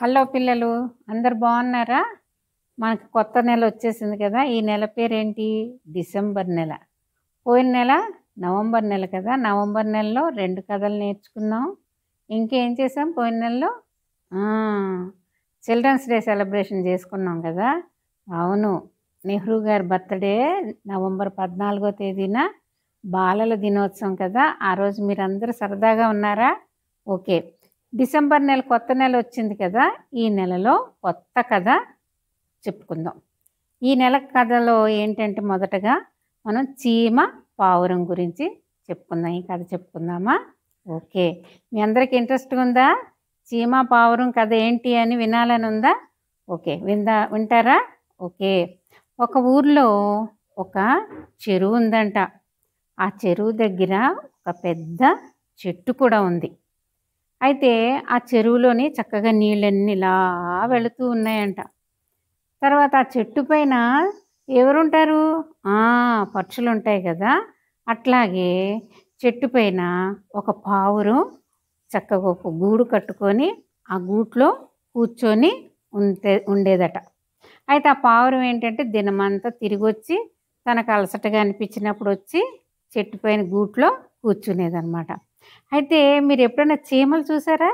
hello పిల్లలు అందరు బాగున్నారా మనకు కొత్త నెల వచ్చేసింది కదా ఈ నెల పేరేంటి డిసెంబర్ నెల పోయిన నెల నవంబర్ నెల కదా నవంబర్ నెలలో రెండు కథలు నేర్చుకున్నాం ఇంకేం చేసాం పోయిన నెలలో చిల్డ్రన్స్ డే సెలబ్రేషన్ చేసుకున్నాం కదా అవును నెహ్రూ గారి బర్త్డే నవంబర్ పద్నాలుగో తేదీన బాలల దినోత్సవం కదా ఆ రోజు మీరందరూ సరదాగా ఉన్నారా ఓకే డిసెంబర్ నెల కొత్త నెల వచ్చింది కదా ఈ నెలలో కొత్త కథ చెప్పుకుందాం ఈ నెల కథలో ఏంటంటే మొదటగా మనం చీమ పావురం గురించి చెప్పుకుందాం ఈ కథ చెప్పుకుందామా ఓకే మీ అందరికి ఇంట్రెస్ట్ ఉందా చీమ పావురం కథ ఏంటి అని వినాలని ఉందా ఓకే విందా వింటారా ఓకే ఒక ఊర్లో ఒక చెరువు ఉందంట ఆ చెరువు దగ్గర ఒక పెద్ద చెట్టు కూడా ఉంది అయితే ఆ చెరువులోని చక్కగా నీళ్ళన్నీ ఇలా వెళుతూ ఉన్నాయంట తర్వాత ఆ చెట్టు పైన ఎవరుంటారు పక్షులు ఉంటాయి కదా అట్లాగే చెట్టు పైన ఒక పావురం చక్కగా ఒక గూడు కట్టుకొని ఆ గూట్లో కూర్చొని ఉంటే ఉండేదట అయితే ఆ పావురం ఏంటంటే దినమంతా తిరిగి వచ్చి తనకు అలసటగా అనిపించినప్పుడు వచ్చి చెట్టు పైన గూట్లో కూర్చునేదనమాట అయితే మీరు ఎప్పుడైనా చీమలు చూసారా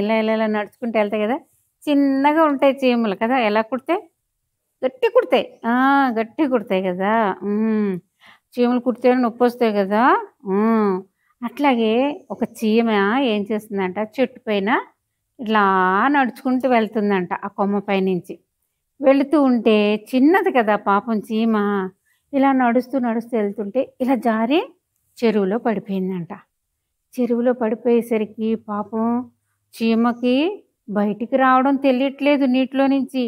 ఇలా ఇలా ఇలా నడుచుకుంటూ వెళ్తాయి కదా చిన్నగా ఉంటాయి చీమలు కదా ఎలా కుడితే గట్టి కుడతాయి గట్టి కుడతాయి కదా చీమలు కుడితే నొప్పి వస్తాయి కదా అట్లాగే ఒక చీమ ఏం చేస్తుందంట చెట్టు పైన ఇట్లా నడుచుకుంటూ వెళ్తుందంట ఆ కొమ్మ పైనుంచి వెళుతూ ఉంటే చిన్నది కదా పాపం చీమ ఇలా నడుస్తూ నడుస్తూ వెళ్తుంటే ఇలా జారి చెరువులో పడిపోయిందంట చెరువులో పడిపోయేసరికి పాపం చీమకి బయటికి రావడం తెలియట్లేదు నీటిలో నుంచి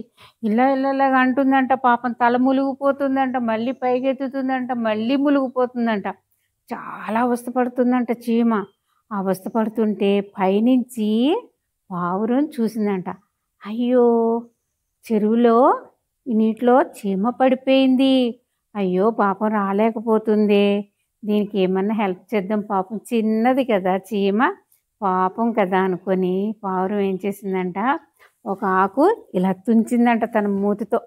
ఇలా ఇలాగా అంటుందంట పాపం తల ములిగిపోతుందంట మళ్ళీ పైకెత్తుతుందంట మళ్ళీ ములిగిపోతుందంట చాలా అవస్థపడుతుందంట చీమ అవస్థపడుతుంటే పైనుంచి పావురం చూసిందంట అయ్యో చెరువులో నీటిలో చీమ పడిపోయింది అయ్యో పాపం రాలేకపోతుంది దీనికి ఏమన్నా హెల్ప్ చేద్దాం పాపం చిన్నది కదా చీమ పాపం కదా అనుకొని పావురం ఏం చేసిందంట ఒక ఆకు ఇలా తుంచిందంట తన మూతితో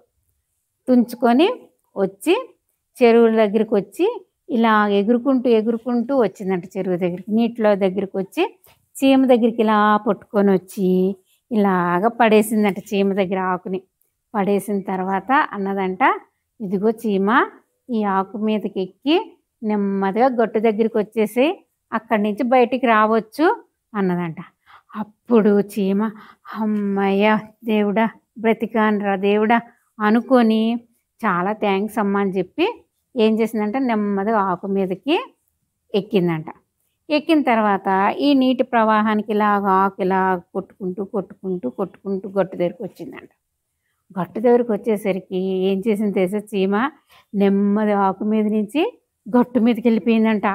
తుంచుకొని వచ్చి చెరువు దగ్గరికి వచ్చి ఇలా ఎగురుకుంటూ ఎగురుకుంటూ వచ్చిందంట చెరువు దగ్గరికి నీటిలో దగ్గరికి వచ్చి చీమ దగ్గరికి ఇలా పట్టుకొని వచ్చి ఇలాగ పడేసిందంట చీమ దగ్గర ఆకుని పడేసిన తర్వాత అన్నదంట ఇదిగో చీమ ఈ ఆకు మీదకి ఎక్కి నెమ్మదిగా గొట్టు దగ్గరికి వచ్చేసి అక్కడి నుంచి బయటికి రావచ్చు అన్నదంట అప్పుడు చీమ అమ్మయ్య దేవుడా బ్రతికానరా దేవుడా అనుకొని చాలా థ్యాంక్స్ అమ్మ అని చెప్పి ఏం చేసిందంటే నెమ్మదిగా ఆకు మీదకి ఎక్కిందంట ఎక్కిన తర్వాత ఈ నీటి ప్రవాహానికి ఇలాగ ఆకు ఇలా కొట్టుకుంటూ కొట్టుకుంటూ కొట్టుకుంటూ గట్టు దగ్గరికి వచ్చిందంట గట్టు దగ్గరికి వచ్చేసరికి ఏం చేసింది తెలుసా చీమ నెమ్మది ఆకు మీద నుంచి గట్టు మీదకి వెళ్ళిపోయిందంట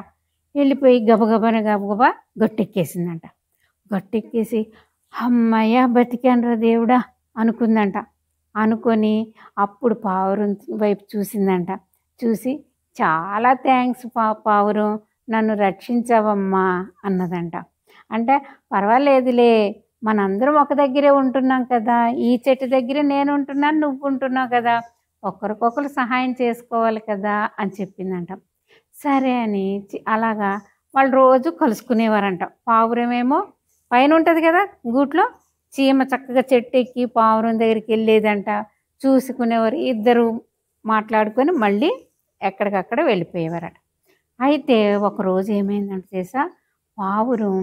వెళ్ళిపోయి గబగబన గబగబా గట్టెక్కేసిందంట గట్టెక్కేసి అమ్మయ్య బతికానరా దేవుడా అనుకుందంట అనుకొని అప్పుడు పావురం వైపు చూసిందంట చూసి చాలా థ్యాంక్స్ పా పావురం నన్ను రక్షించావమ్మా అన్నదంట అంటే పర్వాలేదులే మనందరం ఒక దగ్గరే ఉంటున్నాం కదా ఈ చెట్టు దగ్గరే నేను ఉంటున్నాను నువ్వు ఉంటున్నావు కదా ఒకరికొకరు సహాయం చేసుకోవాలి కదా అని చెప్పిందంట సరే అని అలాగా వాళ్ళు రోజు కలుసుకునేవారంట పావురమేమో పైన ఉంటుంది కదా గూట్లో చీమ చక్కగా చెట్టు ఎక్కి పావురం దగ్గరికి వెళ్ళేదంట చూసుకునేవారు ఇద్దరు మాట్లాడుకొని మళ్ళీ ఎక్కడికక్కడ వెళ్ళిపోయేవారట అయితే ఒకరోజు ఏమైందంటే చేసా పావురం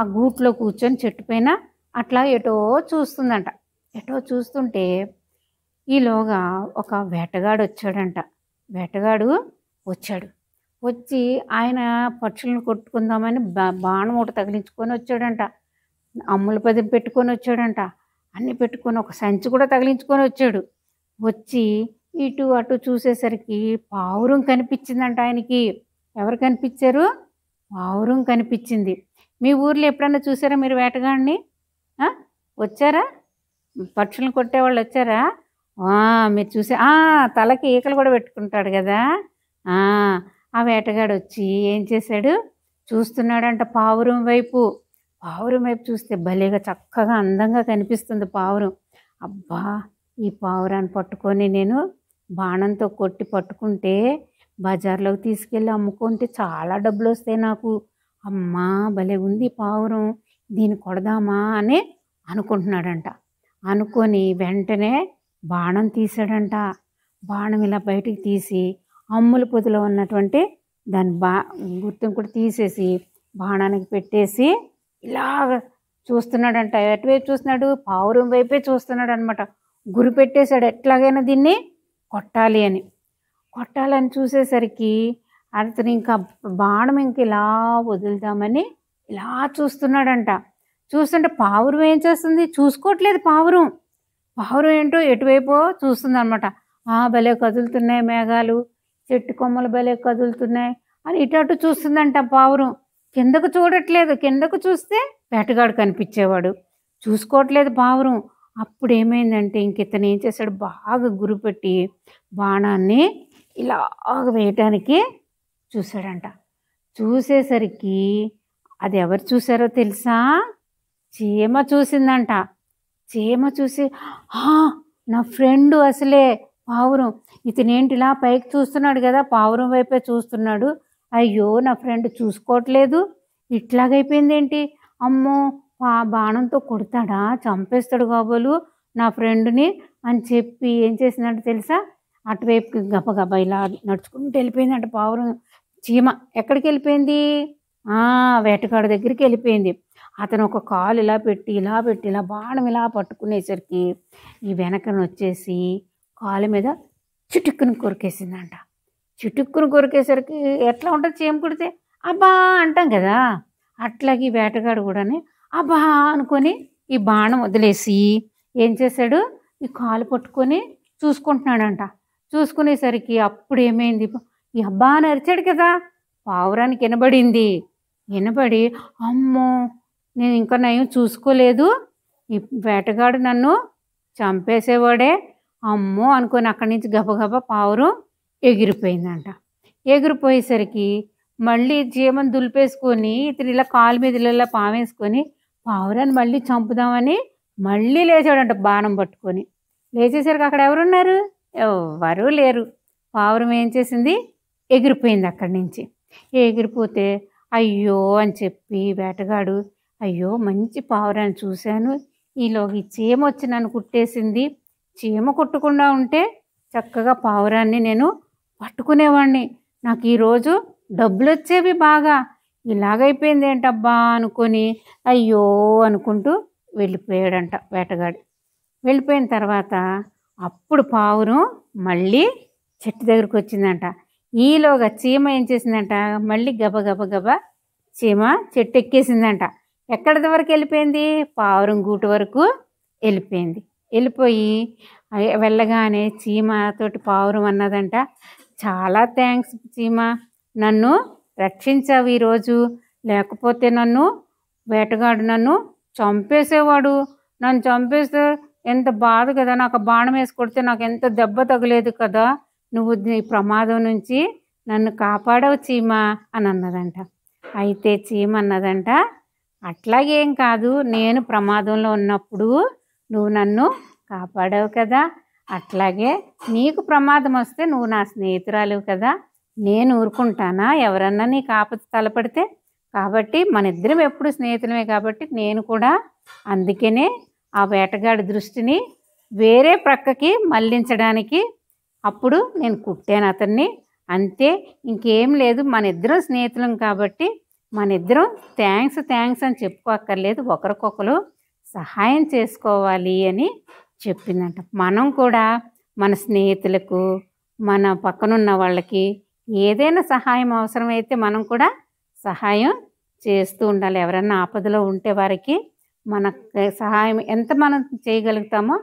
ఆ గూట్లో కూర్చొని చెట్టు పైన అట్లా ఎటో చూస్తుందంట ఎటో చూస్తుంటే ఈలోగా ఒక వేటగాడు వచ్చాడంట వేటగాడు వచ్చాడు వచ్చి ఆయన పక్షులను కొట్టుకుందామని బాణం ఒకటి తగిలించుకొని వచ్చాడంట అమ్ముల పదం పెట్టుకొని వచ్చాడంట అన్ని పెట్టుకొని ఒక సంచి కూడా తగిలించుకొని వచ్చాడు వచ్చి ఇటు అటు చూసేసరికి పావురం కనిపించిందంట ఆయనకి ఎవరు కనిపించారు పావురం కనిపించింది మీ ఊర్లో ఎప్పుడన్నా చూసారా మీరు వేటగాడిని వచ్చారా పక్షులను కొట్టేవాళ్ళు వచ్చారా మీరు చూసే తలకి ఈకలు కూడా పెట్టుకుంటాడు కదా ఆ వేటగాడు వచ్చి ఏం చేశాడు చూస్తున్నాడంట పావురం వైపు పావురం వైపు చూస్తే భలేగా చక్కగా అందంగా కనిపిస్తుంది పావురం అబ్బా ఈ పావురాన్ని పట్టుకొని నేను బాణంతో కొట్టి పట్టుకుంటే బజార్లోకి తీసుకెళ్ళి అమ్ముకుంటే చాలా డబ్బులు వస్తాయి నాకు అమ్మా భలే ఉంది పావురం దీన్ని కొడదామా అని అనుకుంటున్నాడంట అనుకొని వెంటనే బాణం తీసాడంట బాణం ఇలా బయటికి తీసి అమ్ముల పొదిలో ఉన్నటువంటి దాని బా గుర్తును కూడా తీసేసి బాణానికి పెట్టేసి ఇలా చూస్తున్నాడంట ఎటువైపు చూస్తున్నాడు పావురం వైపే చూస్తున్నాడు అనమాట గురి పెట్టేశాడు ఎట్లాగైనా దీన్ని కొట్టాలి అని కొట్టాలని చూసేసరికి అతను ఇంకా బాణం ఇంక ఇలా వదులుదామని ఇలా చూస్తున్నాడంట చూస్తుంటే పావురం ఏం చేస్తుంది చూసుకోవట్లేదు పావురం పావురం ఏంటో ఎటువైపో చూస్తుంది అనమాట ఆ భలే కదులుతున్నాయి మేఘాలు చెట్టు కొమ్మలు బలే కదులుతున్నాయి అని ఇటు చూస్తుందంట పావురం కిందకు చూడట్లేదు కిందకు చూస్తే వేటగాడు కనిపించేవాడు చూసుకోవట్లేదు పావురం అప్పుడు ఏమైందంటే ఇంక ఇతను ఏం చేశాడు బాగా గురిపెట్టి బాణాన్ని ఇలాగ వేయటానికి చూశాడంట చూసేసరికి అది ఎవరు చూశారో తెలుసా చీమ చూసిందంట చీమ చూసి నా ఫ్రెండ్ అసలే పావురం ఇతనేంటి ఇలా పైకి చూస్తున్నాడు కదా పావురం వైపే చూస్తున్నాడు అయ్యో నా ఫ్రెండ్ చూసుకోవట్లేదు ఇట్లాగైపోయింది ఏంటి అమ్మో ఆ బాణంతో కొడతాడా చంపేస్తాడు కాబోలు నా ఫ్రెండ్ని అని చెప్పి ఏం చేసినట్టు తెలుసా అటువైపు గబగబ ఇలా నడుచుకుంటూ వెళ్ళిపోయిందంట పావురం చీమ ఎక్కడికి వెళ్ళిపోయింది వేటగాడి దగ్గరికి వెళ్ళిపోయింది అతను ఒక కాలు ఇలా పెట్టి ఇలా పెట్టి ఇలా బాణం ఇలా పట్టుకునేసరికి ఈ వెనకను వచ్చేసి కాళ్ళ మీద చిటుక్కును కొరికేసిందంట చిటుక్కును కొరికేసరికి ఎట్లా ఉంటుంది చేయం కుడితే అబ్బా అంటాం కదా అట్లాగే ఈ వేటగాడు కూడాని అబ్బా అనుకొని ఈ బాణం వదిలేసి ఏం చేశాడు ఈ కాలు పట్టుకొని చూసుకుంటున్నాడంట చూసుకునేసరికి అప్పుడు ఏమైంది ఈ అబ్బా అని అరిచాడు కదా పావురానికి వినబడింది వినబడి అమ్మో నేను ఇంకా నయం చూసుకోలేదు ఈ వేటగాడు నన్ను చంపేసేవాడే అమ్మో అనుకొని అక్కడి నుంచి గబగబ పావురం ఎగిరిపోయిందంట ఎగిరిపోయేసరికి మళ్ళీ చీమను దులిపేసుకొని ఇతను ఇలా కాలు మీద ఇలా పామేసుకొని పావురాన్ని మళ్ళీ చంపుదామని మళ్ళీ లేచాడంట బాణం పట్టుకొని లేచేసరికి అక్కడ ఎవరున్నారు ఎవ్వరూ లేరు పావురం ఏం చేసింది ఎగిరిపోయింది అక్కడి నుంచి ఎగిరిపోతే అయ్యో అని చెప్పి వేటగాడు అయ్యో మంచి పావురాన్ని చూశాను ఈలోకి చీమ వచ్చి నన్ను కుట్టేసింది చీమ కొట్టకుండా ఉంటే చక్కగా పావురాన్ని నేను పట్టుకునేవాడిని నాకు ఈరోజు డబ్బులు వచ్చేవి బాగా ఇలాగైపోయింది ఏంటబ్బా అనుకొని అయ్యో అనుకుంటూ వెళ్ళిపోయాడంట వేటగాడి వెళ్ళిపోయిన తర్వాత అప్పుడు పావురం మళ్ళీ చెట్టు దగ్గరికి వచ్చిందంట ఈలోగా చీమ ఏం చేసిందంట మళ్ళీ గబ గబ గబ చీమ చెట్టు ఎక్కేసిందంట ఎక్కడిది వరకు వెళ్ళిపోయింది పావురం గూటు వరకు వెళ్ళిపోయింది వెళ్ళిపోయి వెళ్ళగానే చీమ తోటి పావురం అన్నదంట చాలా థ్యాంక్స్ చీమ నన్ను రక్షించావు ఈరోజు లేకపోతే నన్ను వేటగాడు నన్ను చంపేసేవాడు నన్ను చంపేస్తే ఎంత బాధ కదా నాకు బాణం వేసి కొడితే నాకు ఎంత దెబ్బ తగలేదు కదా నువ్వు నీ ప్రమాదం నుంచి నన్ను కాపాడవు చీమ అని అన్నదంట అయితే చీమ అన్నదంట అట్లాగేం కాదు నేను ప్రమాదంలో ఉన్నప్పుడు నువ్వు నన్ను కాపాడావు కదా అట్లాగే నీకు ప్రమాదం వస్తే నువ్వు నా స్నేహితురాలు కదా నేను ఊరుకుంటానా ఎవరన్నా నీ ఆపద తలపడితే కాబట్టి మన ఇద్దరం ఎప్పుడు స్నేహితులమే కాబట్టి నేను కూడా అందుకనే ఆ వేటగాడి దృష్టిని వేరే ప్రక్కకి మళ్లించడానికి అప్పుడు నేను కుట్టాను అతన్ని అంతే ఇంకేం లేదు మన ఇద్దరం స్నేహితులం కాబట్టి మన ఇద్దరం థ్యాంక్స్ థ్యాంక్స్ అని చెప్పుకోక్కర్లేదు ఒకరికొకరు సహాయం చేసుకోవాలి అని చెప్పిందంట మనం కూడా మన స్నేహితులకు మన పక్కనున్న వాళ్ళకి ఏదైనా సహాయం అవసరమైతే మనం కూడా సహాయం చేస్తూ ఉండాలి ఎవరన్నా ఆపదలో ఉంటే వారికి మన సహాయం ఎంత మనం చేయగలుగుతామో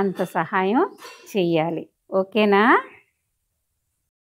అంత సహాయం చెయ్యాలి ఓకేనా